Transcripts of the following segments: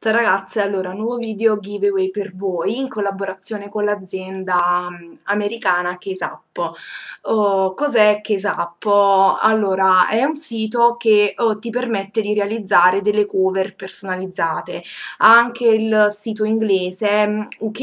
Ciao ragazze, allora nuovo video giveaway per voi in collaborazione con l'azienda americana Kesap. Oh, cos'è Kesap? Allora, è un sito che oh, ti permette di realizzare delle cover personalizzate. Ha anche il sito inglese, UK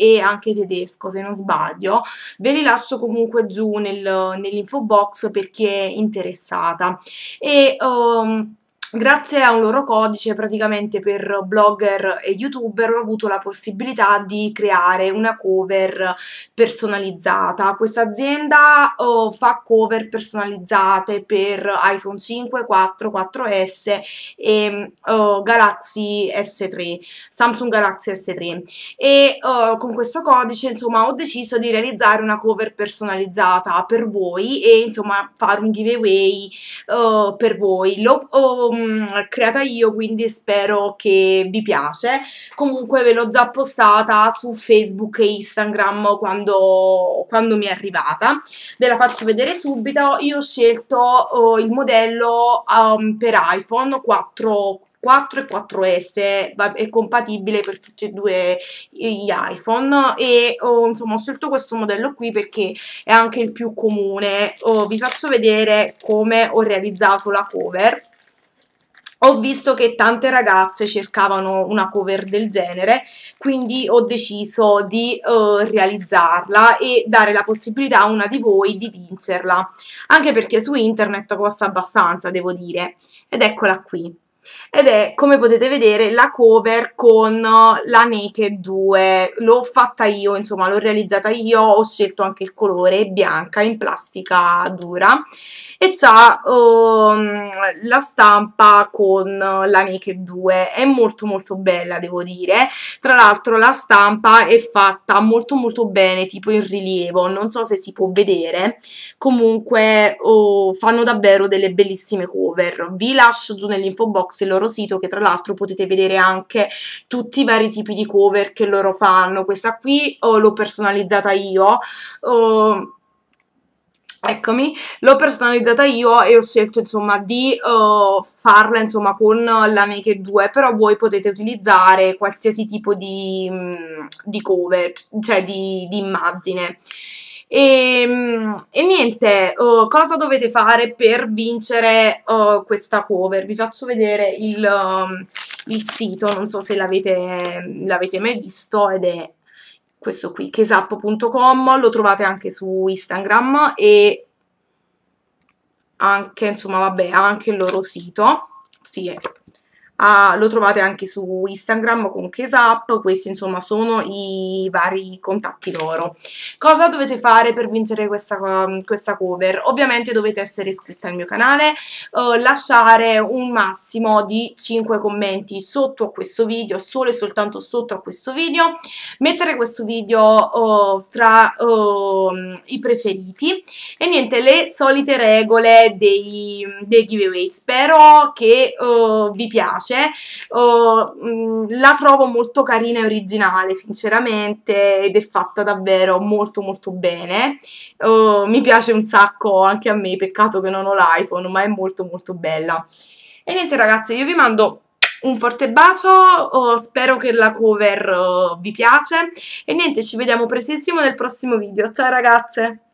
e anche tedesco, se non sbaglio. Ve li lascio comunque giù nel, nell'info box per chi è interessata. E... Um, Grazie a un loro codice praticamente per blogger e youtuber ho avuto la possibilità di creare una cover personalizzata. Questa azienda oh, fa cover personalizzate per iPhone 5, 4, 4S e oh, Galaxy S3, Samsung Galaxy S3 e oh, con questo codice insomma ho deciso di realizzare una cover personalizzata per voi e insomma fare un giveaway oh, per voi. Lo, oh, mh, mm, creata io, quindi spero che vi piace. Comunque ve l'ho già postata su Facebook e Instagram quando, quando mi è arrivata. Ve la faccio vedere subito. Io ho scelto oh, il modello um, per iPhone 4 4 e 4S è compatibile per tutti e due gli iPhone e oh, insomma ho scelto questo modello qui perché è anche il più comune oh, vi faccio vedere come ho realizzato la cover ho visto che tante ragazze cercavano una cover del genere, quindi ho deciso di eh, realizzarla e dare la possibilità a una di voi di vincerla, anche perché su internet costa abbastanza, devo dire. Ed eccola qui ed è come potete vedere la cover con la Naked 2 l'ho fatta io insomma l'ho realizzata io ho scelto anche il colore bianca in plastica dura e ha um, ehm, la stampa con la Naked 2 è molto molto bella devo dire tra l'altro la stampa è fatta molto molto bene tipo in rilievo non so se si può vedere comunque oh, fanno davvero delle bellissime cover vi lascio giù nell'info box il loro sito, che tra l'altro potete vedere anche tutti i vari tipi di cover che loro fanno. Questa qui oh, l'ho personalizzata io. Oh, Eccomi, l'ho personalizzata io e ho scelto insomma di uh, farla insomma con la Naked 2, però voi potete utilizzare qualsiasi tipo di, mm, di cover, cioè di, di immagine. E, ehm, e niente, oh, cosa dovete fare per vincere oh, questa cover? Vi faccio vedere il, um, il sito, non so se l'avete mai visto ed è questo qui, kesap.com, lo trovate anche su Instagram e anche, insomma, vabbè, anche il loro sito. Sì, uh, lo trovate anche su Instagram con Kesap, questi insomma sono i vari contatti loro. Cosa dovete fare per vincere questa, um, questa cover? Ovviamente dovete essere iscritti al mio canale, uh, lasciare un massimo di 5 commenti sotto a questo video, solo e soltanto sotto a questo video, mettere questo video uh, tra oh, i preferiti e niente, le solite regole dei, dei giveaway. Spero che oh, vi piace piace, oh, mm, la trovo molto carina e originale sinceramente ed è fatta davvero molto molto bene, oh, mi piace un sacco anche a me, peccato che non ho l'iPhone ma è molto molto bella. E niente ragazzi, io vi mando un forte bacio, oh, spero che la cover oh, vi piace e niente, ci vediamo prestissimo nel prossimo video, ciao ragazze!